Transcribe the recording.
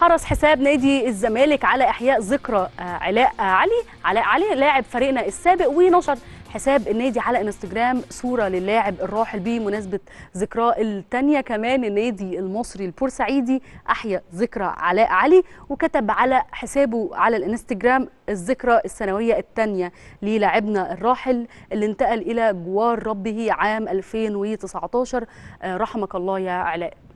حرص حساب نادي الزمالك على إحياء ذكرى آه، علاء آه، علي علاء علي لاعب فريقنا السابق ونشر حساب النادي على انستجرام صوره للاعب الراحل بمناسبه ذكراه الثانيه كمان النادي المصري البورسعيدي احيا ذكرى علاء علي وكتب على حسابه على الانستجرام الذكرى السنويه الثانيه للاعبنا الراحل اللي انتقل الى جوار ربه عام 2019 آه، رحمك الله يا علاء